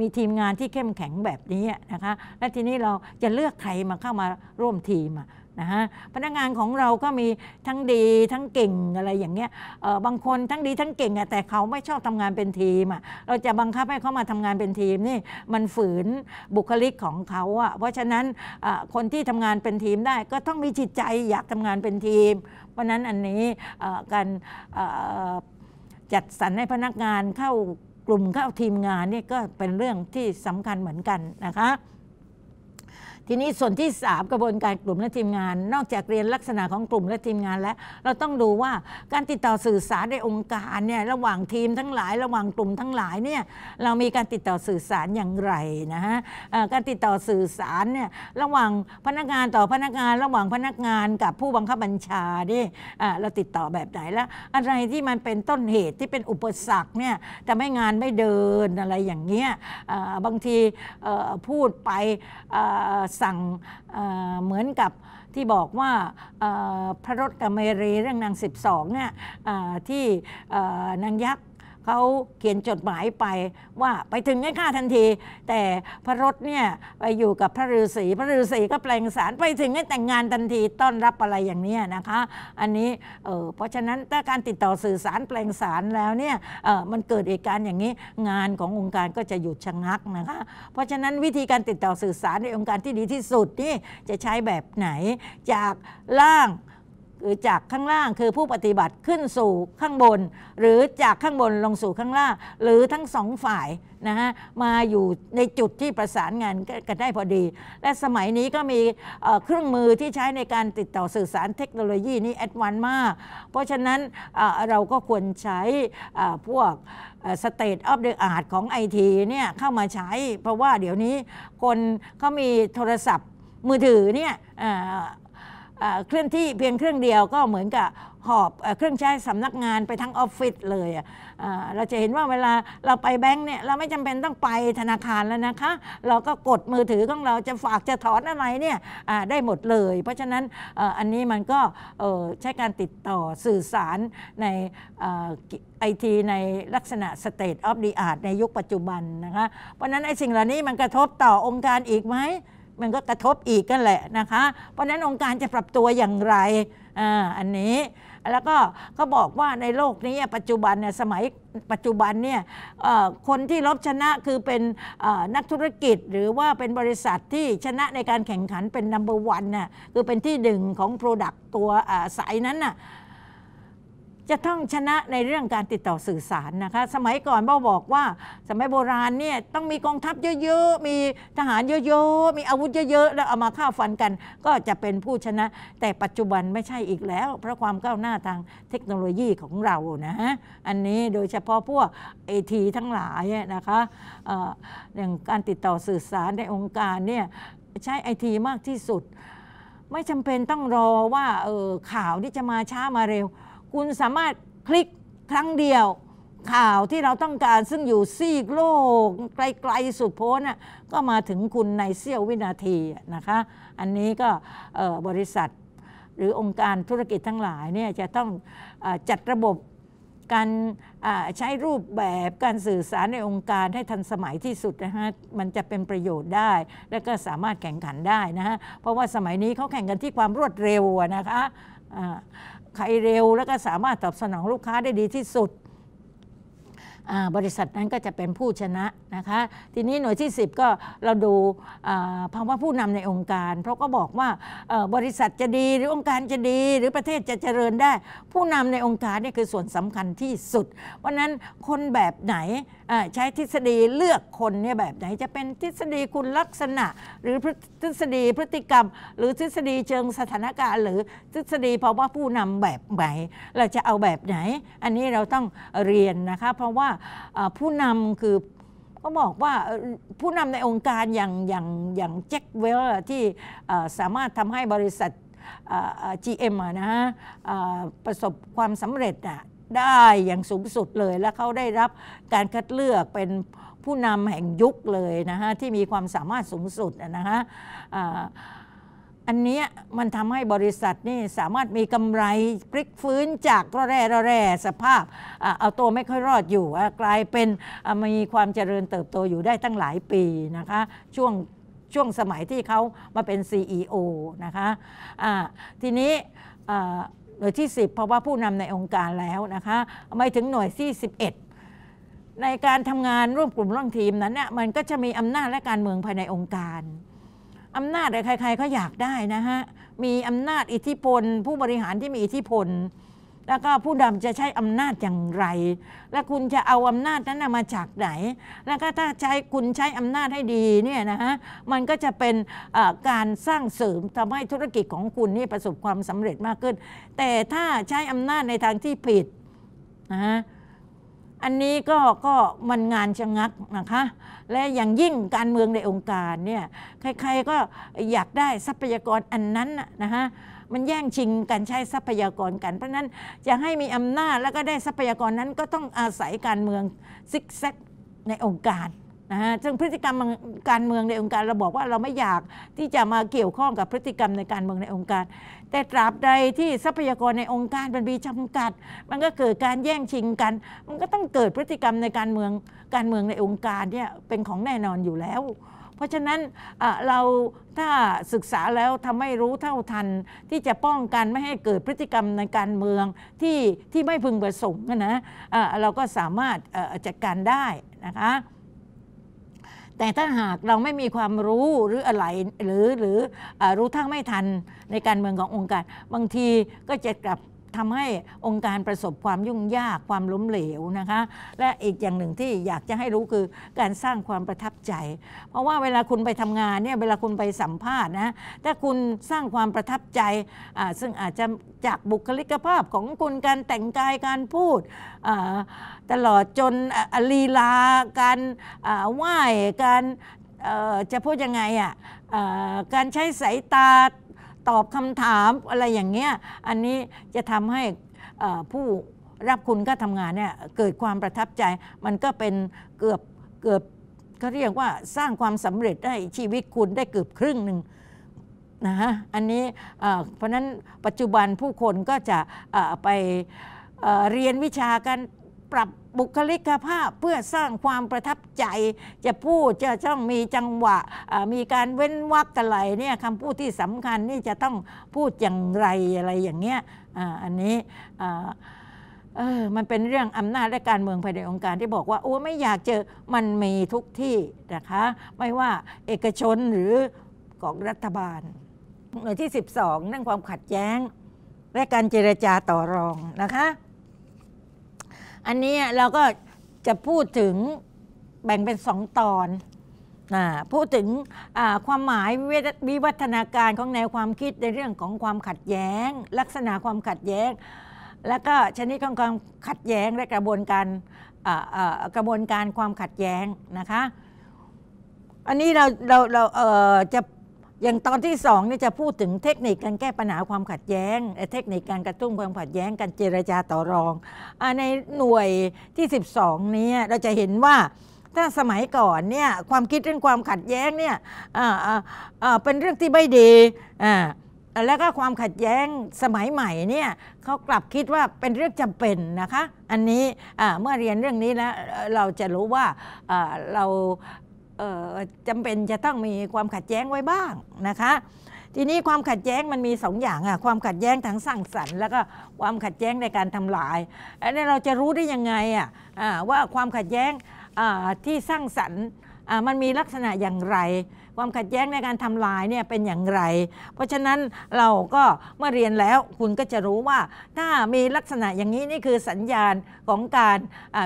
มีทีมงานที่เข้มแข็งแบบนี้นะคะและทีนี้เราจะเลือกใครมาเข้ามาร่วมทีมนะฮะพนักงานของเราก็มีทั้งดีทั้งเก่งอะไรอย่างเงี้ยบางคนทั้งดีทั้งเก่งอะแต่เขาไม่ชอบทำงานเป็นทีมอะเราจะบังคับให้เขามาทำงานเป็นทีมนี่มันฝืนบุคลิกของเขาอะเพราะฉะนั้นคนที่ทำงานเป็นทีมได้ก็ต้องมีจิตใจอยากทำงานเป็นทีม เพราะนั้นอันนี้การจัดสรรให้พนักงานเข้ากลุ่มเข้าทีมงานนี่ก็เป็นเรื่องที่สำคัญเหมือนกันนะคะทีนี้ส่วนที่ 3 กระบวนการกลุ่มและทีมงาน นอกจากเรียนลักษณะของกลุ่มและทีมงานแล้ว เราต้องดูว่าการติดต่อสื่อสารในองค์การเนี่ยระหว่างทีมทั้งหลายระหว่างกลุ่มทั้งหลายเนี่ยเรามีการติดต่อสื่อสารอย่างไรนะฮะการติดต่อสื่อสารเนี่ยระหว่างพนักงานต่อพนักงาน ระหว่างพนักงานกับผู้บังคับบัญชาดิเราติดต่อแบบไหนแล้วอะไรที่มันเป็นต้นเหตุที่เป็นอุปสรรคเนี่ยทำให้งานไม่เดินอะไรอย่างเงี้ยบางทีพูดไปสั่งเหมือนกับที่บอกว่าพระรถกเมรีเรื่องนาง 12 เนี่ยที่นางยักษ์เขาเขียนจดหมายไปว่าไปถึงให้ฆ่าทันที แต่พระรถเนี่ยไปอยู่กับพระฤาษี พระฤาษีก็แปลงสารไปถึงให้แต่งงานทันทีต้อนรับอะไรอย่างนี้นะคะอันนี้เเพราะฉะนั้นถ้าการติดต่อสื่อสารแปลงสารแล้วเนี่ยมันเกิดเหตุการณ์อย่างนี้งานขององค์การก็จะหยุดชะงักนะคะเพราะฉะนั้นวิธีการติดต่อสื่อสารในองค์การที่ดีที่สุดนี่จะใช้แบบไหนจากล่างหรือจากข้างล่างคือผู้ปฏิบัติขึ้นสู่ข้างบน หรือจากข้างบนลงสู่ข้างล่างหรือทั้งสองฝ่ายนะฮะมาอยู่ในจุดที่ประสานงานกันได้พอดี และสมัยนี้ก็มีเครื่องมือที่ใช้ในการติดต่อสื่อสารเทคโนโลยีนี้แอดวานมาก เพราะฉะนั้นเราก็ควรใช้พวกสเตตออฟเดอะอาร์ตของไอทีเนี่ยเข้ามาใช้เพราะว่าเดี๋ยวนี้ คนเขามีโทรศัพท์มือถือเนี่ยเคลื่อนที่เพียงเครื่องเดียวก็เหมือนกับหอบเครื่องใช้สำนักงานไปทั้งออฟฟิศเลย เราจะเห็นว่าเวลาเราไปแบงค์เนี่ยเราไม่จำเป็นต้องไปธนาคารแล้วนะคะเราก็กดมือถือของเราจะฝากจะถอนอะไรเนี่ยได้หมดเลย เพราะฉะนั้นอันนี้มันก็ใช้การติดต่อสื่อสารในไอทีในลักษณะ state of the art ในยุคปัจจุบันนะคะเพราะนั้นไอสิ่งเหล่านี้มันกระทบต่อองค์การอีกไหมมันก็กระทบอีกกันแหละนะคะ เพราะนั้นองค์การจะปรับตัวอย่างไร อันนี้ แล้วก็เขาบอกว่าในโลกนี้ปัจจุบันเนี่ยสมัยปัจจุบันเนี่ยคนที่รบชนะคือเป็นนักธุรกิจ หรือว่าเป็นบริษัทที่ชนะในการแข่งขันเป็นนัมเบอร์วันน่ะคือเป็นที่หนึ่งของโปรดักตัวสายนั้นน่ะจะต้องชนะในเรื่องการติดต่อสื่อสารนะคะ สมัยก่อนบ่าบอกว่า สมัยโบราณเนี่ยต้องมีกองทัพเยอะๆ มีทหารเยอะๆ มีอาวุธเยอะๆ แล้วเอามาฆ่าฟันกัน ก็จะเป็นผู้ชนะ แต่ปัจจุบันไม่ใช่อีกแล้ว เพราะความก้าวหน้าทางเทคโนโลยีของเรานะฮะ อันนี้โดยเฉพาะพวกไอทีทั้งหลายนะคะอย่างการติดต่อสื่อสารในองค์การเนี่ยใช้ไอที มากที่สุด ไม่จำเป็นต้องรอว่าข่าวที่จะมาช้ามาเร็วคุณสามารถคลิกครั้งเดียวข่าวที่เราต้องการซึ่งอยู่ซีกโลกไกลๆสุดโพ้นนะก็มาถึงคุณในเสี้ยววินาทีนะคะอันนี้ก็บริษัทหรือองค์การธุรกิจทั้งหลายเนี่ยจะต้องอจัดระบบการใช้รูปแบบการสื่อสารในองค์การให้ทันสมัยที่สุดนะฮะมันจะเป็นประโยชน์ได้ และก็สามารถแข่งขันได้นะฮะเพราะว่าสมัยนี้เขาแข่งกันที่ความรวดเร็วนะคะใครเร็วแล้วก็สามารถตอบสนองลูกค้าได้ดีที่สุดบริษัทนั้นก็จะเป็นผู้ชนะนะคะทีนี้หน่วยที่10ก็เราดูภาวะผู้นำในองค์การเพราะก็บอกว่าบริษัทจะดีหรือองค์การจะดี หรือประเทศจะเจริญได้ผู้นำในองค์การนี่คือส่วนสำคัญที่สุด เพราะนั้นคนแบบไหนใช้ทฤษฎีเลือกคนเนี่ยแบบไหนจะเป็นทฤษฎีคุณลักษณะหรือทฤษฎีพฤติกรรม หรือทฤษฎีเชิงสถานการณ์หรือทฤษฎีภาวะผู้นำแบบไหนเราจะเอาแบบไหน อันนี้เราต้องเรียนนะคะเพราะว่าผู้นำคือก็บอกว่าผู้นำในองค์การอย่างอย่างอย่างแจ็คเวลที่สามารถทำให้บริษัท GM นะฮะประสบความสำเร็จ่ะได้อย่างสูงสุดเลย และเขาได้รับการคัดเลือกเป็นผู้นำแห่งยุคเลยนะฮะที่มีความสามารถสูงสุดนะฮะอันนี้มันทำให้บริษัทนี่สามารถมีกำไรพลิกฟื้นจากระแร่ระแร่สภาพ เอาตัวไม่ค่อยรอดอยู่กลายเป็นมีความเจริญเติบโตอยู่ได้ตั้งหลายปีนะคะช่วงช่วงสมัยที่เขามาเป็น CEO นะคะะทีนี้หน่วยที่ 10 เพราะว่าผู้นำในองค์การแล้วนะคะไม่ถึงหน่วยที่11ในการทำงานร่วมกลุ่มร่วมทีมนั้นเนี่ยมันก็จะมีอำนาจและการเมืองภายในองค์การอำนาจใครๆก็อยากได้นะฮะ มีอำนาจอิทธิพลผู้บริหารที่มีอิทธิพล แล้วก็ผู้นำจะใช้อำนาจอย่างไร และคุณจะเอาอำนาจนั้นมาจากไหน แล้วก็ถ้าใช้คุณใช้อำนาจให้ดีเนี่ยนะฮะ มันก็จะเป็นการสร้างเสริมทำให้ธุรกิจของคุณนี่ประสบความสำเร็จมากขึ้น แต่ถ้าใช้อำนาจในทางที่ผิดนะฮะอันนี้ก็ก็มันงานชะงักนะคะและอย่างยิ่งการเมืองในองค์การเนี่ยใครๆก็อยากได้ทรัพยากรอันนั้นนะคะมันแย่งชิง กันใช้ทรัพยากรกัน เพราะนั้นจะให้มีอำนาจแล้วก็ได้ทรัพยากรนั้นก็ต้องอาศัยการเมืองซิกแซกในองค์การนะฮะซึ่งพฤติกรรมการเมืองในองค์การเราบอกว่าเราไม่อยากที่จะมาเกี่ยวข้องกับพฤติกรรมในการเมืองในองค์การ แต่ตราบใดที่ทรัพยากรในองค์การมันมีจำกัด มันก็เกิดการแย่งชิงกัน มันก็ต้องเกิดพฤติกรรมในการเมืองการเมืองในองค์การเนี่ยเป็นของแน่นอนอยู่แล้ว เพราะฉะนั้นเราถ้าศึกษาแล้วทำให้รู้เท่าทันที่จะป้องกันไม่ให้เกิดพฤติกรรมในการเมืองที่ที่ไม่พึงประสงค์นะเราก็สามารถจัดการได้นะคะแต่ถ้าหากเราไม่มีความรู้หรืออะไรหรือหรือรู้ทั้งไม่ทันในการเมืองขององค์การบางทีก็จะกลับทำให้องค์การประสบความยุ่งยากความล้มเหลวนะคะและอีกอย่างหนึ่งที่อยากจะให้รู้คือการสร้างความประทับใจ เพราะว่าเวลาคุณไปทำงานเนี่ยเวลาคุณไปสัมภาษณ์นะถ้าคุณสร้างความประทับใจซึ่งอาจจะจากบุคลิกภาพของคุณการแต่งกายการพูดตลอดจนลีลาการไหว้การจะพูดยังไงอ่ะการใช้สายตาตอบคำถามอะไรอย่างเงี้ยอันนี้จะทำให้ผู้รับคุณก็ทำงานเนี่ยเกิดความประทับใจ มันก็เป็นเกือบเกือบเขาเรียกว่าสร้างความสำเร็จได้ชีวิตคุณได้เกือบครึ่งหนึ่งนะฮะอันนี้เพราะนั้นปัจจุบันผู้คนก็จะไปเรียนวิชากันปรับบุคลิกภาพเพื่อสร้างความประทับใจ จะพูดจะต้องมีจังหวะมีการเว้นวรรคกันไหลเนี่ยคำพูดที่สำคัญนี่จะต้องพูดอย่างไรอะไรอย่างเงี้ยอันนี้เออมันเป็นเรื่องอำนาจและการเมือง ภายในองค์การที่บอกว่าโอ้ไม่อยากเจอมันมีทุกที่นะคะ ไม่ว่าเอกชนหรือของรัฐบาลหน่วยที่ 12 นั่งความขัดแย้ง และการเจรจาต่อรองนะคะอันนี้เราก็จะพูดถึงแบ่งเป็นสองตอน พูดถึงความหมายวิวัฒนาการของแนวความคิดในเรื่องของความขัดแย้ง ลักษณะความขัดแย้ง และก็ชนิดของความขัดแย้งและกระบวนการกระบวนการความขัดแย้งนะคะ อันนี้เราเราเราจะอย่างตอนที่สองนี่จะพูดถึงเทคนิคการแก้ปัญหาความขัดแย้ง เทคนิคการกระตุ้นความขัดแย้งการเจรจาต่อรองอในหน่วยที่ 12นี้เราจะเห็นว่าถ้าสมัยก่อนเนี่ยความคิดเรื่องความขัดแย้งเนี่ยเป็นเรื่องที่ไม่ดี แล้วก็ความขัดแย้งสมัยใหม่เนี่ยเขากลับคิดว่าเป็นเรื่องจำเป็นนะคะอันนี้เมื่อเรียนเรื่องนี้แล้วเราจะรู้ว่าเราจำเป็นจะต้องมีความขัดแย้งไว้บ้างนะคะทีนี้ความขัดแย้งมันมีสองอย่างอะความขัดแย้งทางสร้างสรรค์ แล้วก็ความขัดแย้งในการทำลายอันนี้เราจะรู้ได้ยังไงอะว่าความขัดแย้งที่สร้างสรรค์มันมีลักษณะอย่างไร ความขัดแย้งในการทำลายเนี่ยเป็นอย่างไร เพราะฉะนั้นเราก็เมื่อเรียนแล้วคุณก็จะรู้ว่าถ้ามีลักษณะอย่างนี้นี่คือสัญญาณของการ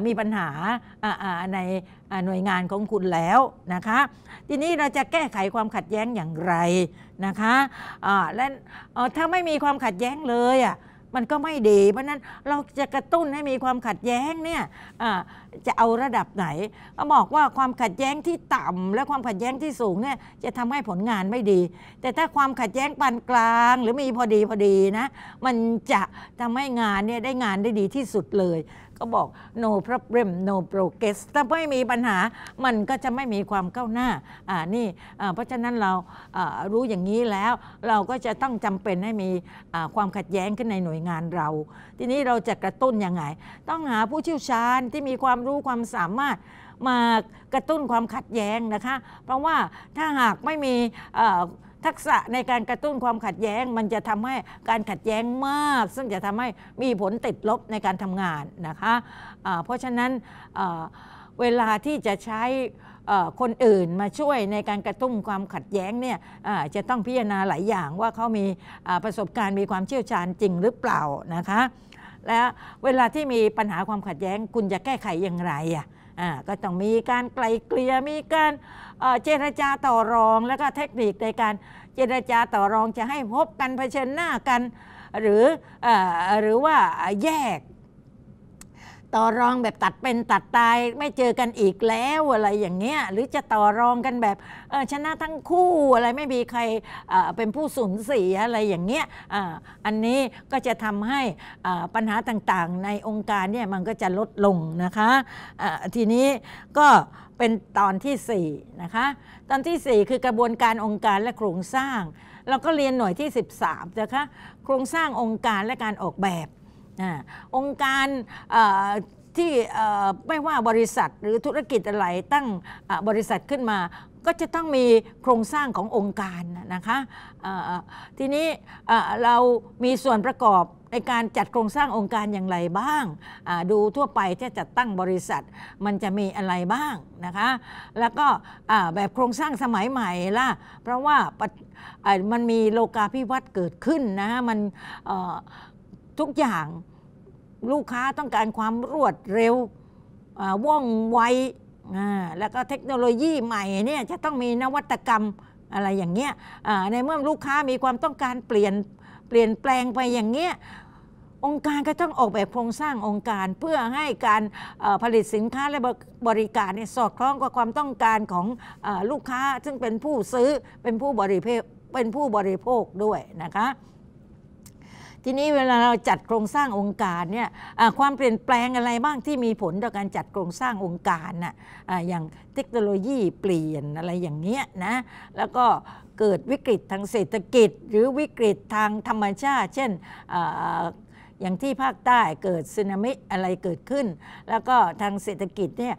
มีปัญหาในหน่วยงานของคุณแล้วนะคะทีนี้เราจะแก้ไขความขัดแย้งอย่างไรนะคะะและถ้าไม่มีความขัดแย้งเลยอ่ะมันก็ไม่ดี เพราะนั้นเราจะกระตุ้นให้มีความขัดแย้งเนี่ยจะเอาระดับไหน ก็บอกว่าความขัดแย้งที่ต่ำ และความขัดแย้งที่สูงเนี่ยจะทำให้ผลงานไม่ดี แต่ถ้าความขัดแย้งปานกลาง หรือมีพอดีพอดีนะมันจะทำให้งานเนี่ยได้งานได้ดีที่สุดเลยก็บอก no problem no progress ถ้าไม่มีปัญหามันก็จะไม่มีความก้าวหน้า อ่านี่เพราะฉะนั้นเรารู้อย่างนี้แล้ว เราก็จะต้องจำเป็นให้มีความขัดแย้งขึ้นในหน่วยงานเรา ทีนี้เราจะกระตุ้นยังไง ต้องหาผู้เชี่ยวชาญที่มีความรู้ความสามารถมากระตุ้นความขัดแย้งนะคะ เพราะว่าถ้าหากไม่มีทักษะในการกระตุ้นความขัดแย้งมันจะทำให้การขัดแย้งมากซึ่งจะทำให้มีผลติดลบในการทำงานนะคะะเพราะฉะนั้นเวลาที่จะใช้คนอื่นมาช่วยในการกระตุ้นความขัดแย้งเนี่ยจะต้องพิจารณาหลายอย่างว่าเขามีประสบการณ์มีความเชี่ยวชาญจริงหรือเปล่านะคะและเวลาที่มีปัญหาความขัดแย้งคุณจะแก้ไขอย่างไรอ่ะอ่าก็ต้องมีการไกลเกลี่ยมีการเจรจาต่อรองแล้วก็เทคนิคในการ เจรจาต่อรองจะให้พบกันเผชิญหน้ากัน หรืออหรือว่าแยกต่อรองแบบตัดเป็นตัดตายไม่เจอกันอีกแล้ว อะไรอย่างเงี้ย หรือจะต่อรองกันแบบชนะทั้งคู่อะไรไม่มีใครเป็นผู้สูญเสียอะไรอย่างเงี้ยอันนี้ก็จะทำให้ปัญหาต่างๆ ในองค์การเนี่ยมันก็จะลดลงนะคะทีนี้ก็เป็นตอนที่4นะคะตอนที่ 4 คือกระบวนการองค์การและโครงสร้าง เราก็เรียนหน่วยที่ 13นะคะโครงสร้างองค์การและการออกแบบองค์การที่ไม่ว่าบริษัทหรือธุรกิจอะไรตั้งบริษัทขึ้นมา ก็จะต้องมีโครงสร้างขององค์การนะคะทีนี้เรามีส่วนประกอบในการจัดโครงสร้างองค์การอย่างไรบ้าง ดูทั่วไปที่จัดตั้งบริษัทมันจะมีอะไรบ้างนะคะแล้วก็แบบโครงสร้างสมัยใหม่ล่ะเพราะว่ามันมีโลกาภิวัตน์เกิดขึ้นนะมันทุกอย่างลูกค้าต้องการความรวดเร็วว่องไวแล้วก็เทคโนโลยีใหม่เนี่ยจะต้องมีนวัตกรรมอะไรอย่างเงี้ยในเมื่อลูกค้ามีความต้องการเปลี่ยนเปลี่ยนแปลงไปอย่างเงี้ยองค์การก็ต้องออกแบบโครงสร้างองค์การเพื่อให้การผลิตสินค้าและบริการเนี่ยสอดคล้องกับความต้องการของลูกค้าซึ่งเป็นผู้ซื้อเป็นผู้บริเป็นผู้บริโภคด้วยนะคะทีนี้เวลาเราจัดโครงสร้างองค์การเนี่ยความเปลี่ยนแปลงอะไรบ้างที่มีผลต่อการจัดโครงสร้างองค์การน่ะอย่างเทคโนโลยีเปลี่ยนอะไรอย่างเงี้ยนะแล้วก็เกิดวิกฤตทางเศรษฐกิจ หรือวิกฤตทางธรรมชาติ เช่นอย่างที่ภาคใต้เกิดสึนามิอะไรเกิดขึ้น แล้วก็ทางเศรษฐกิจเนี่ย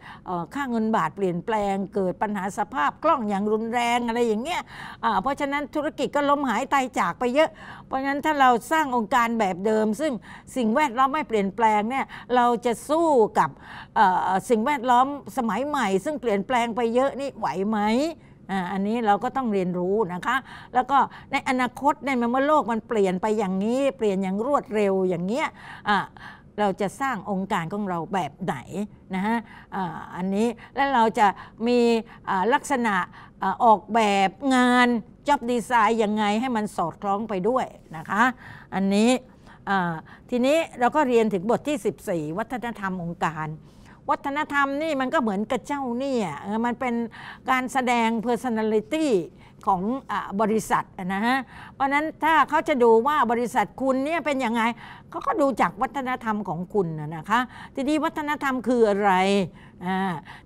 ค่าเงินบาทเปลี่ยนแปลง เกิดปัญหาสภาพคล่องอย่างรุนแรงอะไรอย่างเงี้ยเพราะฉะนั้นธุรกิจก็ล้มหายตายจากไปเยอะเพราะฉะนั้นถ้าเราสร้างองค์การแบบเดิม ซึ่งสิ่งแวดล้อมไม่เปลี่ยนแปลงเนี่ยเราจะสู้กับสิ่งแวดล้อมสมัยใหม่ซึ่งเปลี่ยนแปลงไปเยอะนี่ไหวไหมอันนี้เราก็ต้องเรียนรู้นะคะแล้วก็ในอนาคตในเมื่อโลกมันเปลี่ยนไปอย่างนี้ เปลี่ยนอย่างรวดเร็วอย่างเงี้ยเราจะสร้างองค์การของเราแบบไหนนะฮะอันนี้แล้วเราจะมีลักษณะออกแบบงานจ็อบดีไซน์ยังไงให้มันสอดคล้องไปด้วยนะคะอันนี้ทีนี้เราก็เรียนถึงบทที่ 14 วัฒนธรรมองค์การวัฒนธรรมนี่มันก็เหมือนกับเจ้าเนี่ยมันเป็นการแสดง personality ของอบริษัทนะฮะเพราะนั้นถ้าเขาจะดูว่าบริษัทคุณเนี่ยเป็นยังไงเขาก็ดูจากวัฒนธรรมของคุณนะคะ ทีนี้วัฒนธรรมคืออะไร อ่า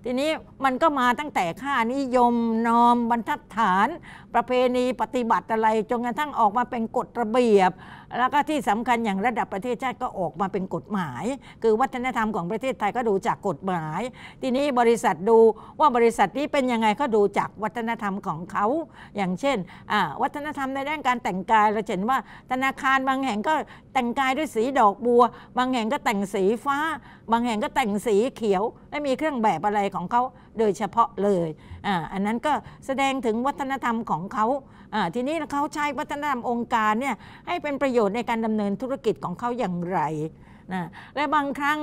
ทีนี้มันก็มาตั้งแต่ค่านิยม นอมบรรทัดฐาน ประเพณี ปฏิบัติอะไร จนกระทั่งออกมาเป็นกฎระเบียบ แล้วก็ที่สำคัญอย่างระดับประเทศชาติก็ออกมาเป็นกฎหมาย คือวัฒนธรรมของประเทศไทยก็ดูจากกฎหมาย ทีนี้บริษัทดูว่าบริษัทนี้เป็นยังไง ก็ดูจากวัฒนธรรมของเขา อย่างเช่นวัฒนธรรมในด้านการแต่งกาย เราเห็นว่าธนาคารบางแห่งก็แต่งกายด้วยสีดอกบัว บางแห่งก็แต่งสีฟ้า บางแห่งก็แต่งสีเขียวไม่มีเครื่องแบบอะไรของเขาโดยเฉพาะเลยอ่าอันนั้นก็แสดงถึงวัฒนธรรมของเขาอ่าทีนี้เขาใช้วัฒนธรรมองค์การเนี่ยให้เป็นประโยชน์ในการดำเนินธุรกิจของเขาอย่างไรนะและบางครั้ง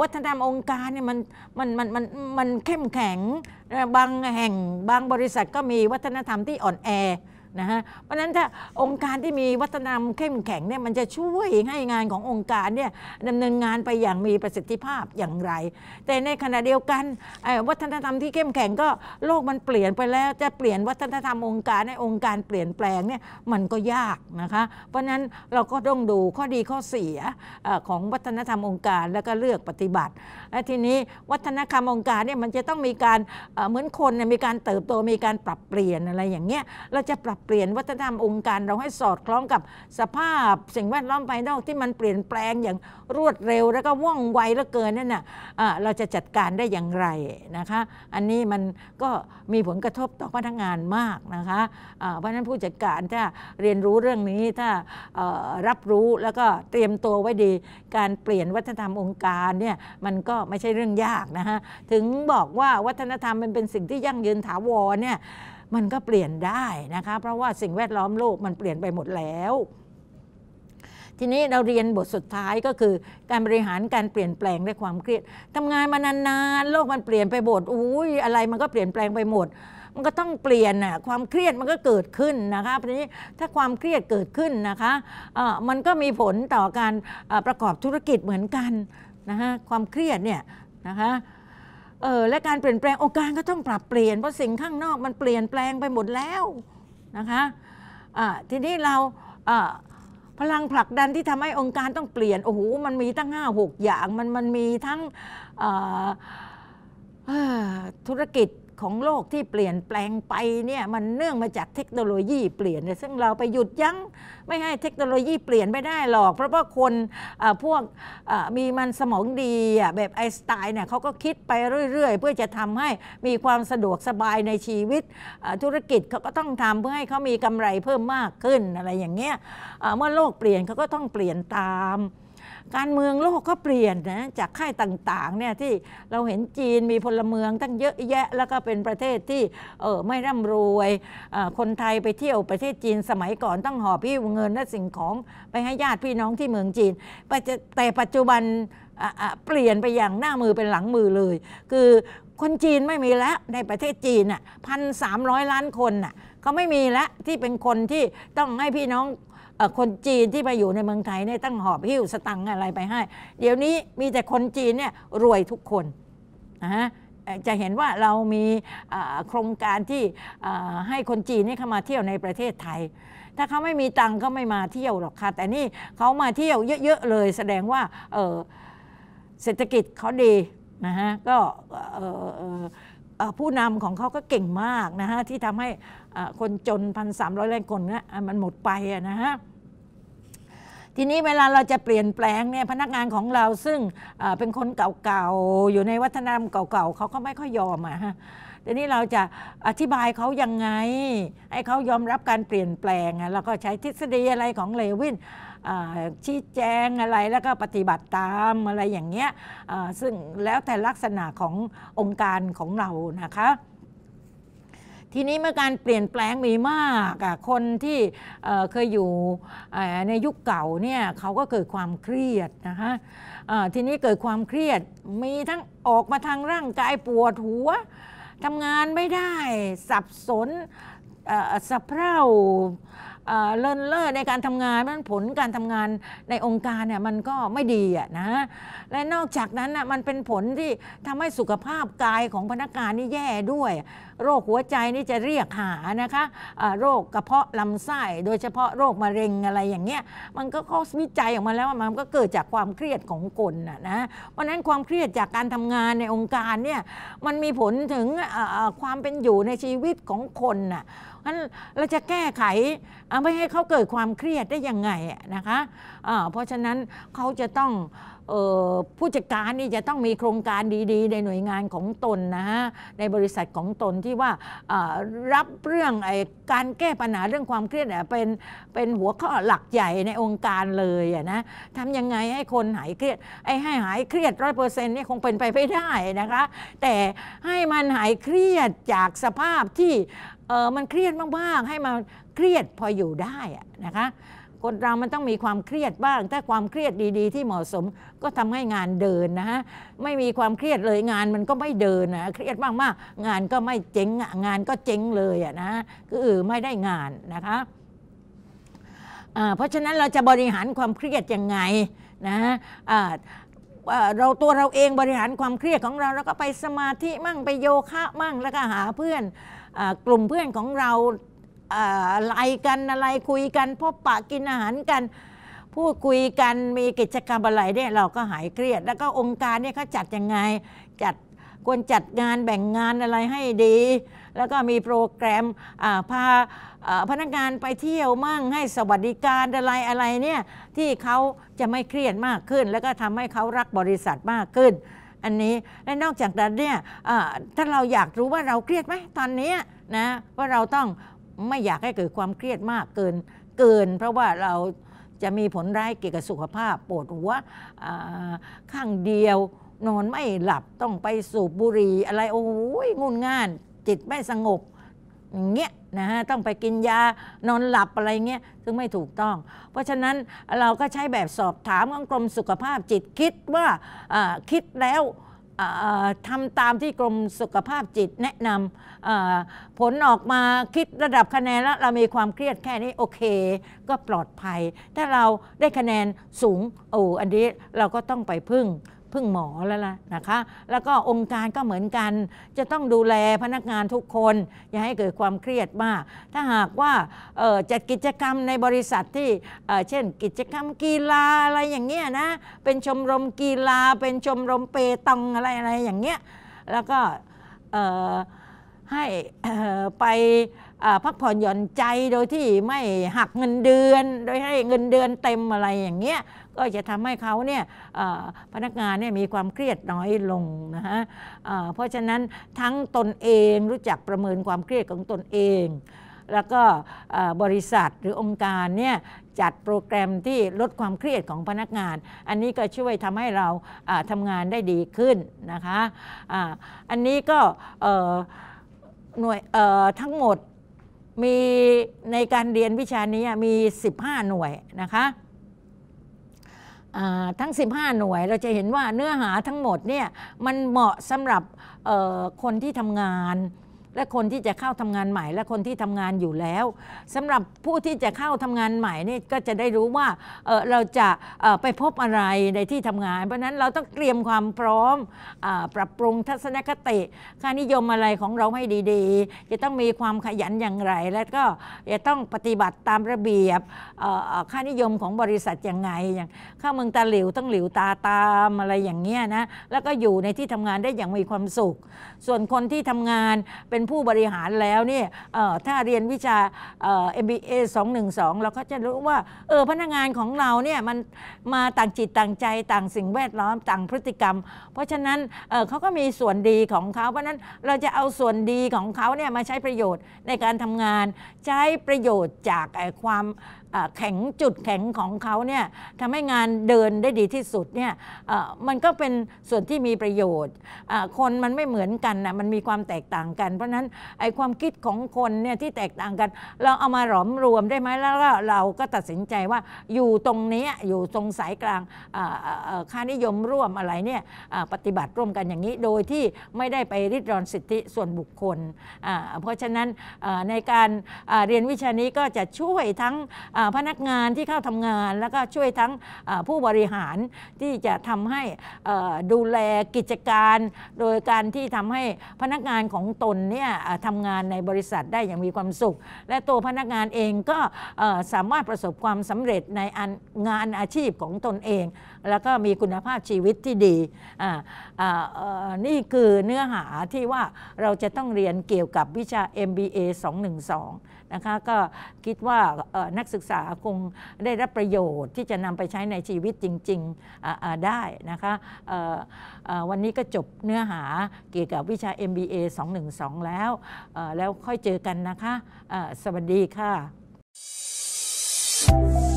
วัฒนธรรมองค์การเนี่ยมันมันมันมันมันเข้มแข็งบางแห่งบางบริษัทก็มีวัฒนธรรมที่อ่อนแอนะฮะเพราะนั้นถ้าองค์การที่มีวัฒนธรรมเข้มแข็งเนี่ยมันจะช่วยให้งานขององค์การเนี่ยดำเนินงานไปอย่างมีประสิทธิภาพอย่างไร แต่ในขณะเดียวกันวัฒนธรรมที่เข้มแข็งก็โลกมันเปลี่ยนไปแล้ว จะเปลี่ยนวัฒนธรรมองค์การในองค์การเปลี่ยนแปลงเนี่ยมันก็ยากนะคะเพราะนั้นเราก็ต้องดูข้อดีข้อเสียของวัฒนธรรมองค์การแล้วก็เลือกปฏิบัติ และทีนี้วัฒนธรรมองค์การเนี่ยมันจะต้องมีการเหมือนคนมีการเติบโตมีการปรับเปลี่ยนอะไรอย่างเงี้ยเราจะปรับเปลี่ยนวัฒนธรรมองค์การ เราให้สอดคล้องกับสภาพ สิ่งแวดล้อมภายนอกที่มันเปลี่ยนแปลงอย่างรวดเร็ว แล้วก็ว่องไวเหลือเกินนั่นน่ะเราจะจัดการได้อย่างไรนะคะ อันนี้มันก็มีผลกระทบต่อพนักงานมากนะคะเพราะฉะนั้นผู้จัดการถ้าเรียนรู้เรื่องนี้ถ้ารับรู้แล้วก็เตรียมตัวไว้ดีการเปลี่ยนวัฒนธรรมองค์การเนี่ยมันก็ไม่ใช่เรื่องยากนะคะถึงบอกว่าวัฒนธรรมมันเป็นสิ่งที่ยั่งยืนถาวรเนี่ยมันก็เปลี่ยนได้นะคะเพราะว่าสิ่งแวดล้อมโลกมันเปลี่ยนไปหมดแล้ว ทีนี้เราเรียนบทสุดท้ายก็คือ การบริหารการเปลี่ยนแปลงและความเครียดทำงานมานานๆ โลกมันเปลี่ยนไปหมดอุ้ยอะไรมันก็เปลี่ยนแปลงไปหมด มันก็ต้องเปลี่ยนน่ะความเครียดมันก็เกิดขึ้นนะคะทีนี้ถ้าความเครียดเกิดขึ้นนะคะะมันก็มีผลต่อการประกอบธุรกิจเหมือนกันนะคะความเครียดเนี่ยนะคะเออและการเปลี่ยนแปลง องค์การก็ต้องปรับเปลี่ยน เพราะสิ่งข้างนอกมันเปลี่ยนแปลงไปหมดแล้วนะคะาทีนี้เราพลังผลักดันที่ทำให้องค์การต้องเปลี่ยนโอ้โหมันมีตั้งห้าหกอย่างมันมันมีทั้งธุรกิจของโลกที่เปลี่ยนแปลงไปเนี่ย มันเนื่องมาจากเทคโนโลยีเปลี่ยน ซึ่งเราไปหยุดยั้งไม่ให้เทคโนโลยีเปลี่ยนไม่ได้หรอก เพราะว่าคนพวกมีมันสมองดีแบบไอสไตล์เนี่ยเขาก็คิดไปเรื่อยๆ เพื่อจะทำให้มีความสะดวกสบายในชีวิต ธุรกิจเขาก็ต้องทำเพื่อให้เขามีกำไรเพิ่มมากขึ้นอะไรอย่างเงี้ยเมื่อโลกเปลี่ยนเขาก็ต้องเปลี่ยนตามการเมืองโลกก็เปลี่ยนนะจากค่ายต่างๆเนี่ยที่เราเห็นจีนมีพลเมืองตั้งเยอะแยะแล้วก็เป็นประเทศที่เออไม่ร่ำรวยคนไทยไปเที่ยวประเทศจีนสมัยก่อนต้องหอบพี่เงินและสิ่งของไปให้ญาติพี่น้องที่เมืองจีนแต่ปัจจุบันเปลี่ยนไปอย่างหน้ามือเป็นหลังมือเลย คือคนจีนไม่มีแล้วในประเทศจีนอ่ะพันสามร้อยล้านคนอ่ะเขาไม่มีแล้วที่เป็นคนที่ต้องให้พี่น้องคนจีนที่มาอยู่ในเมืองไทยเนี่ยตั้งหอบหิ้วสตังอะไรไปให้ เดี๋ยวนี้มีแต่คนจีนเนี่ยรวยทุกคนนะฮะจะเห็นว่าเรามีโครงการที่ให้คนจีนนี่เข้ามาเที่ยวในประเทศไทย ถ้าเขาไม่มีตังก็ไม่มาเที่ยวหรอกค่ะแต่นี่เขามาเที่ยวเยอะๆเลย แสดงว่าเศรษฐกิจเขาดีนะฮะก็ผู้นำของเขาก็เก่งมากนะฮะที่ทำให้คนจนพันสามร้อยแรงคนนะมันหมดไปนะฮะทีนี้เวลาเราจะเปลี่ยนแปลงเนี่ยพนักงานของเราซึ่งเป็นคนเก่าๆ อยู่ในวัฒนธรรมเก่าๆเขาก็ไม่ค่อยยอมอ่ะฮะทีนี้เราจะอธิบายเขายังไง ให้เขายอมรับการเปลี่ยนแปลงอ่ะแล้วก็ใช้ทฤษฎีอะไรของเลวินชี้แจงอะไรแล้วก็ปฏิบัติตามอะไรอย่างเงี้ยซึ่งแล้วแต่ลักษณะขององค์การของเรานะคะทีนี้เมื่อการเปลี่ยนแปลงมีมาก คนที่เคยอยู่ในยุคเก่าเนี่ยเขาก็เกิดความเครียดนะคะทีนี้เกิดความเครียดมีทั้งออกมาทางร่างกายปวดหัวทำงานไม่ได้สับสนสะเพร่าเลินเล่อในการทำงานมันผลการทำงานในองค์การเนี่ยมันก็ไม่ดีอ่ะนะ และนอกจากนั้นน่ะมันเป็นผลที่ทำให้สุขภาพกายของพนักงานนี่แย่ด้วยโรคหัวใจนี่จะเรียกหานะคะะโรคกระเพาะลำไส้โดยเฉพาะโรคมะเร็งอะไรอย่างเงี้ยมันก็ข้อวิจัยออกมาแล้วว่ามันก็เกิดจากความเครียดของคนนะนะเพราะนั้นความเครียดจากการทำงานในองค์การเนี่ยมันมีผลถึงความเป็นอยู่ในชีวิตของคนนะะงั้นเราจะแก้ไขไม่ให้เขาเกิดความเครียดได้ยังไงนะคะะเพราะฉะนั้นเขาจะต้องผู้จัดการนี่จะต้องมีโครงการดีๆ ในหน่วยงานของตนนะฮะในบริษัทของตนที่ว่ารับเรื่องอการแก้ปัญหาเรื่องความเครียดเป็นเป็นหัวข้อหลักใหญ่ในองค์การเลยนะทำยังไงให้คนหายเครียดไอ้ให้หายเครียดร้อยเปอร์เซ็นต์นี่คงเป็นไปไม่ได้นะคะ แต่ให้มันหายเครียดจากสภาพที่มันเครียดมากๆให้มันเครียดพออยู่ได้นะคะคนเรามันต้องมีความเครียดบ้างถ้าความเครียดดีๆ ที่เหมาะสมก็ทำให้งานเดินนะฮะ ไม่มีความเครียดเลยงานมันก็ไม่เดินนะ เครียดมากๆงานก็ไม่เจ๊งงานก็เจ๊งเลยอ่ะนะกืไม่ได้งานนะคะเพราะฉะนั้นเราจะบริหารความเครียดยังไงนะะเราตัวเราเองบริหารความเครียดของเราแล้วก็ไปสมาธิมั่งไปโยคะมั่งแล้วก็หาเพื่อนกลุ่มเพื่อนของเราอะไรกันอะไรคุยกัน พบปะกินอาหารกันพูดคุยกันมีกิจกรรมอะไรเนี่ยเราก็หายเครียด แล้วก็องค์การเนี่ยเขาจัดยังไงจัดควรจัดงานแบ่งงานอะไรให้ดี แล้วก็มีโปรแกรมพาพนักงานไปเที่ยวมั่งให้สวัสดิการอะไรอะไรเนี่ยที่เขาจะไม่เครียดมากขึ้น แล้วก็ทำให้เขารักบริษัทมากขึ้น อันนี้และนอกจากนั้นเนี่ยถ้าเราอยากรู้ว่าเราเครียดไหมตอนนี้นะว่าเราต้องไม่อยากให้เกิดความเครียดมากเกินเกิน เพราะว่าเราจะมีผลร้ายเกี่ยวกับสุขภาพ ปวดหัวข้างเดียวนอนไม่หลับต้องไปสูบบุหรี่อะไร โอ้ยงุนงานจิตไม่สงบอย่างเงี้ยนะฮะต้องไปกินยานอนหลับอะไรเงี้ย ซึ่งไม่ถูกต้อง เพราะฉะนั้นเราก็ใช้แบบสอบถามของกรมสุขภาพจิตคิดว่าคิดแล้วทำตามที่กรมสุขภาพจิตแนะนำผลออกมาคิดระดับคะแนนแล้ว เรามีความเครียดแค่นี้ โอเค ก็ปลอดภัย ถ้าเราได้คะแนนสูงโอ้อันนี้เราก็ต้องไปพึ่งพึ่งหมอแล้วล่ะนะคะ แล้วก็องค์การก็เหมือนกัน จะต้องดูแลพนักงานทุกคนอย่าให้เกิดความเครียดมาก ถ้าหากว่าจัดกิจกรรมในบริษัทที่เช่นกิจกรรมกีฬาอะไรอย่างเงี้ยนะเป็นชมรมกีฬาเป็นชมรมเปตองอะไรอะไรอย่างเงี้ยแล้วก็ให้ไปพักผ่อนหย่อนใจโดยที่ไม่หักเงินเดือนโดยให้เงินเดือนเต็มอะไรอย่างเงี้ยก็จะทำให้เขาเนี่ยพนักงานเนี่ยมีความเครียดน้อยลงนะฮะเพราะฉะนั้นทั้งตนเองรู้จักประเมินความเครียดของตนเอง แล้วก็บริษัทหรือองค์การเนี่ยจัดโปรแกรมที่ลดความเครียดของพนักงาน อันนี้ก็ช่วยทำให้เราทำงานได้ดีขึ้นนะคะออันนี้ก็หน่วยทั้งหมดมีในการเรียนวิชานี้มี 15 หน่วยนะคะทั้ง 15 หน่วยเราจะเห็นว่าเนื้อหาทั้งหมดเนี่ยมันเหมาะสำหรับคนที่ทำงานและคนที่จะเข้าทำงานใหม่ และคนที่ทำงานอยู่แล้วสำหรับผู้ที่จะเข้าทำงานใหม่นี่ก็จะได้รู้ว่าเเราจะไปพบอะไรในที่ทำงานเพราะนั้นเราต้องเตรียมความพร้อมอปรับปรุงทัศนคติค่านิยมอะไรของเราให้ดี ๆ จะต้องมีความขยันอย่างไร และก็จะต้องปฏิบัติตามระเบียบค่านิยมของบริษัทอย่างไงอย่างข้าเมืองตาหลิวต้องหลิวตาตามอะไรอย่างเงี้ยนะแล้วก็อยู่ในที่ทำงานได้อย่างมีความสุข ส่วนคนที่ทำงานเป็น็นผู้บริหารแล้วนี่ถ้าเรียนวิชา MBA 212 เราก็จะรู้ว่าเออพนักงานของเราเนี่ยมันมาต่างจิตต่างใจ ต่างสิ่งแวดล้อม ต่างพฤติกรรม เพราะฉะนั้นเเขาก็มีส่วนดีของเขา เพราะนั้นเราจะเอาส่วนดีของเขาเนี่ยมาใช้ประโยชน์ในการทำงานใช้ประโยชน์จากความแข็งจุดแข็งของเขาเนี่ยทำให้งานเดินได้ดีที่สุดเนี่ยมันก็เป็นส่วนที่มีประโยชน์ คนมันไม่เหมือนกันนะมันมีความแตกต่างกัน เพราะนั้นไอ้ความคิดของคนเนี่ยที่แตกต่างกัน เราเอามาหลอมรวมได้ไหมแล้วเราก็ตัดสินใจว่าอยู่ตรงนี้อยู่ตรงสายกลางค่านิยมร่วมอะไรเนี่ยปฏิบัติร่วมกันอย่างนี้โดยที่ไม่ได้ไปริดรอนสิทธิส่วนบุคคลเพราะฉะนั้นในการเรียนวิชานี้ก็จะช่วยทั้งพนักงานที่เข้าทำงานแล้วก็ช่วยทั้งผู้บริหารที่จะทำให้ดูแลกิจการ โดยการที่ทำให้พนักงานของตนเนี่ยทำงานในบริษัทได้อย่างมีความสุข และตัวพนักงานเองก็สามารถประสบความสำเร็จในงานอาชีพของตนเอง แล้วก็มีคุณภาพชีวิตที่ดี นี่คือเนื้อหาที่ว่าเราจะต้องเรียนเกี่ยวกับวิชา MBA 212นะคะก็คิดว่านักศึกษาคงได้รับประโยชน์ที่จะนำไปใช้ในชีวิตจริง ๆได้นะคะวันนี้ก็จบเนื้อหาเกี่ยวกับวิชา MBA 212 แล้ว แล้วค่อยเจอกันนะคะสวัสดีค่ะ Thank you.